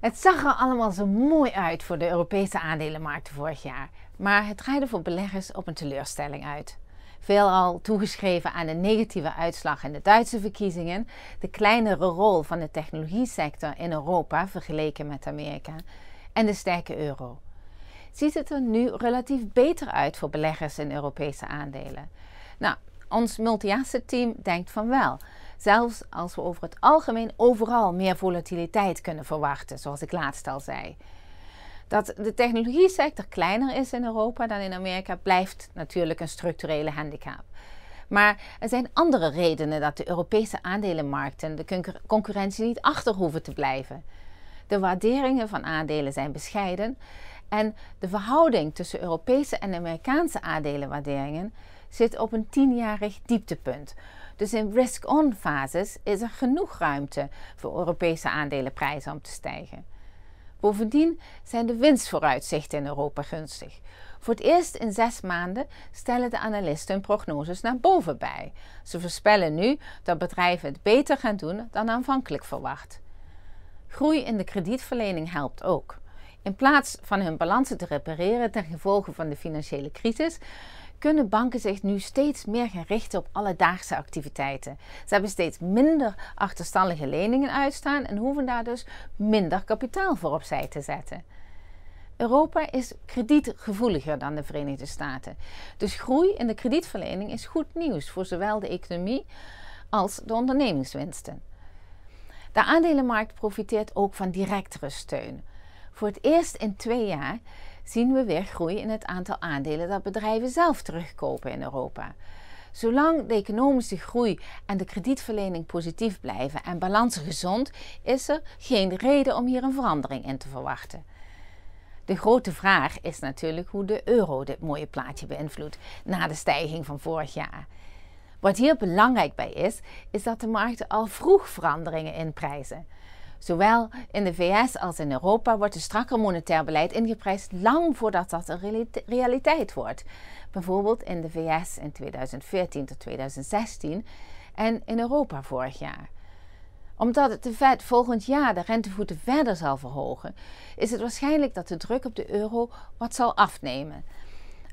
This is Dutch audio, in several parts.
Het zag er allemaal zo mooi uit voor de Europese aandelenmarkten vorig jaar, maar het draaide voor beleggers op een teleurstelling uit. Veelal toegeschreven aan de negatieve uitslag in de Duitse verkiezingen, de kleinere rol van de technologiesector in Europa vergeleken met Amerika en de sterke euro. Ziet het er nu relatief beter uit voor beleggers in Europese aandelen? Nou, ons multi-asset team denkt van wel. Zelfs als we over het algemeen overal meer volatiliteit kunnen verwachten, zoals ik laatst al zei. Dat de technologie sector kleiner is in Europa dan in Amerika blijft natuurlijk een structurele handicap. Maar er zijn andere redenen dat de Europese aandelenmarkten de concurrentie niet achter hoeven te blijven. De waarderingen van aandelen zijn bescheiden en de verhouding tussen Europese en Amerikaanse aandelenwaarderingen zit op een tienjarig dieptepunt. Dus in risk-on fases is er genoeg ruimte voor Europese aandelenprijzen om te stijgen. Bovendien zijn de winstvooruitzichten in Europa gunstig. Voor het eerst in zes maanden stellen de analisten hun prognoses naar boven bij. Ze voorspellen nu dat bedrijven het beter gaan doen dan aanvankelijk verwacht. Groei in de kredietverlening helpt ook. In plaats van hun balansen te repareren ten gevolge van de financiële crisis, kunnen banken zich nu steeds meer gaan richten op alledaagse activiteiten. Ze hebben steeds minder achterstallige leningen uitstaan en hoeven daar dus minder kapitaal voor opzij te zetten. Europa is kredietgevoeliger dan de Verenigde Staten. Dus groei in de kredietverlening is goed nieuws voor zowel de economie als de ondernemingswinsten. De aandelenmarkt profiteert ook van directere steun. Voor het eerst in twee jaar zien we weer groei in het aantal aandelen dat bedrijven zelf terugkopen in Europa. Zolang de economische groei en de kredietverlening positief blijven en balansen gezond, is er geen reden om hier een verandering in te verwachten. De grote vraag is natuurlijk hoe de euro dit mooie plaatje beïnvloedt na de stijging van vorig jaar. Wat hier belangrijk bij is, is dat de markten al vroeg veranderingen inprijzen. Zowel in de VS als in Europa wordt een strakker monetair beleid ingeprijsd lang voordat dat een realiteit wordt. Bijvoorbeeld in de VS in 2014 tot 2016 en in Europa vorig jaar omdat het de Fed volgend jaar de rentevoeten verder zal verhogen, is het waarschijnlijk dat de druk op de euro wat zal afnemen.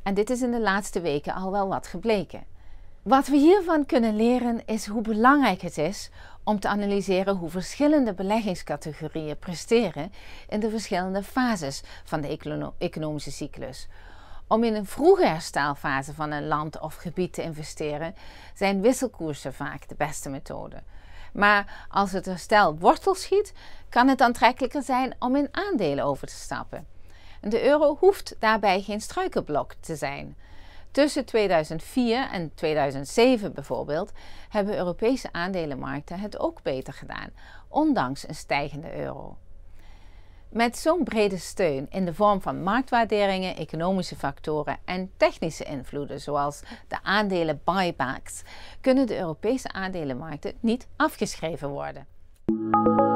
En dit is in de laatste weken al wel wat gebleken. Wat we hiervan kunnen leren is hoe belangrijk het is om te analyseren hoe verschillende beleggingscategorieën presteren in de verschillende fases van de economische cyclus. Om in een vroege herstelfase van een land of gebied te investeren, zijn wisselkoersen vaak de beste methode. Maar als het herstel wortel schiet, kan het aantrekkelijker zijn om in aandelen over te stappen. De euro hoeft daarbij geen struikelblok te zijn. Tussen 2004 en 2007 bijvoorbeeld hebben Europese aandelenmarkten het ook beter gedaan, ondanks een stijgende euro. Met zo'n brede steun in de vorm van marktwaarderingen, economische factoren en technische invloeden, zoals de aandelen buybacks, kunnen de Europese aandelenmarkten niet afgeschreven worden.